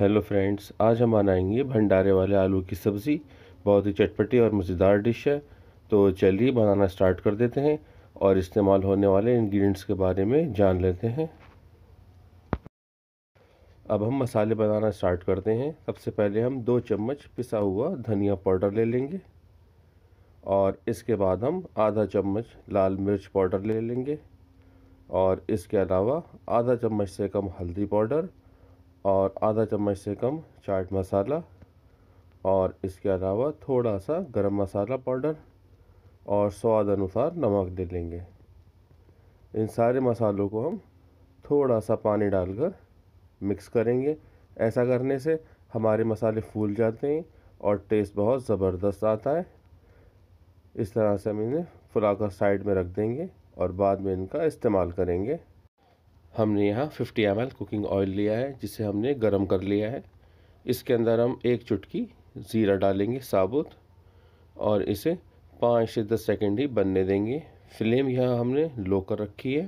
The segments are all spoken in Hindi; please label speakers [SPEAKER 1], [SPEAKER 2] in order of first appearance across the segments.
[SPEAKER 1] हेलो फ्रेंड्स आज हम बनाएंगे भंडारे वाले आलू की सब्ज़ी बहुत ही चटपटी और मज़ेदार डिश है तो चलिए बनाना स्टार्ट कर देते हैं और इस्तेमाल होने वाले इंग्रेडिएंट्स के बारे में जान लेते हैं अब हम मसाले बनाना स्टार्ट करते हैं सबसे पहले हम दो चम्मच पिसा हुआ धनिया पाउडर ले लेंगे और इसके बाद हम आधा चम्मच लाल मिर्च पाउडर ले लेंगे और इसके अलावा आधा चम्मच से कम हल्दी पाउडर और आधा चम्मच से कम चाट मसाला और इसके अलावा थोड़ा सा गरम मसाला पाउडर और स्वाद अनुसार नमक दे लेंगे इन सारे मसालों को हम थोड़ा सा पानी डालकर मिक्स करेंगे ऐसा करने से हमारे मसाले फूल जाते हैं और टेस्ट बहुत ज़बरदस्त आता है इस तरह से हम इन्हें फुलाकर साइड में रख देंगे और बाद में इनका इस्तेमाल करेंगे हमने यहाँ 50 एम कुकिंग ऑयल लिया है जिसे हमने गर्म कर लिया है इसके अंदर हम एक चुटकी ज़ीरा डालेंगे साबुत और इसे पाँच से दस सेकेंड ही बनने देंगे फ्लेम यहाँ हमने लो कर रखी है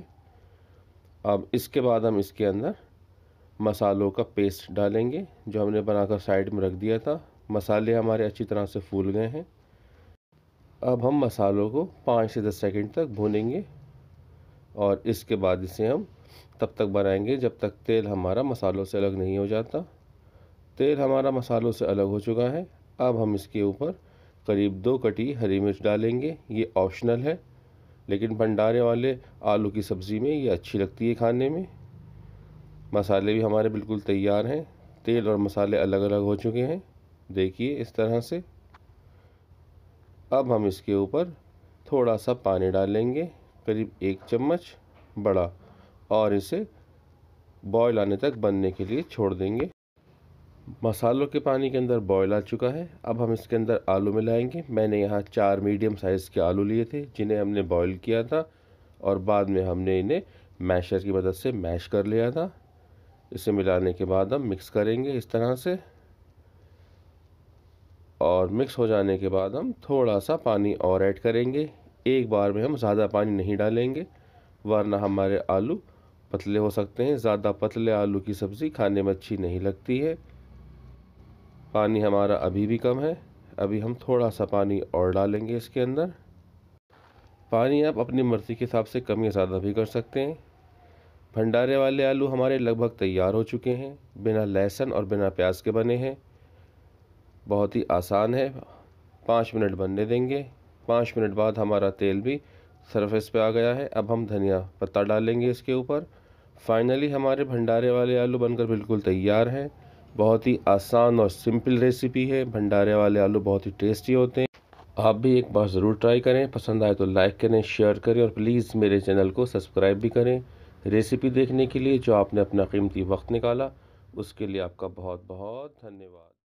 [SPEAKER 1] अब इसके बाद हम इसके अंदर मसालों का पेस्ट डालेंगे जो हमने बनाकर साइड में रख दिया था मसाले हमारे अच्छी तरह से फूल गए हैं अब हम मसालों को पाँच से दस सेकेंड तक भूनेंगे और इसके बाद इसे हम तब तक बनाएंगे जब तक तेल हमारा मसालों से अलग नहीं हो जाता तेल हमारा मसालों से अलग हो चुका है अब हम इसके ऊपर करीब दो कटी हरी मिर्च डालेंगे ये ऑप्शनल है लेकिन भंडारे वाले आलू की सब्ज़ी में ये अच्छी लगती है खाने में मसाले भी हमारे बिल्कुल तैयार हैं तेल और मसाले अलग अलग हो चुके हैं देखिए इस तरह से अब हम इसके ऊपर थोड़ा सा पानी डालेंगे करीब एक चम्मच बड़ा और इसे बॉयल आने तक बनने के लिए छोड़ देंगे मसालों के पानी के अंदर बॉयल आ चुका है अब हम इसके अंदर आलू मिलाएंगे मैंने यहाँ चार मीडियम साइज़ के आलू लिए थे जिन्हें हमने बॉयल किया था और बाद में हमने इन्हें मैशर की मदद से मैश कर लिया था इसे मिलाने के बाद हम मिक्स करेंगे इस तरह से और मिक्स हो जाने के बाद हम थोड़ा सा पानी और ऐड करेंगे एक बार में हम ज़्यादा पानी नहीं डालेंगे वरना हमारे आलू पतले हो सकते हैं ज़्यादा पतले आलू की सब्ज़ी खाने में अच्छी नहीं लगती है पानी हमारा अभी भी कम है अभी हम थोड़ा सा पानी और डालेंगे इसके अंदर पानी आप अपनी मर्ज़ी के हिसाब से कम या ज़्यादा भी कर सकते हैं भंडारे वाले आलू हमारे लगभग तैयार हो चुके हैं बिना लहसुन और बिना प्याज के बने हैं बहुत ही आसान है पाँच मिनट बनने देंगे पाँच मिनट बाद हमारा तेल भी सरफेस पे आ गया है अब हम धनिया पत्ता डालेंगे इसके ऊपर फाइनली हमारे भंडारे वाले आलू बनकर बिल्कुल तैयार हैं बहुत ही आसान और सिंपल रेसिपी है भंडारे वाले आलू बहुत ही टेस्टी होते हैं आप भी एक बार ज़रूर ट्राई करें पसंद आए तो लाइक करें शेयर करें और प्लीज़ मेरे चैनल को सब्सक्राइब भी करें रेसिपी देखने के लिए जो आपने अपना कीमती वक्त निकाला उसके लिए आपका बहुत बहुत धन्यवाद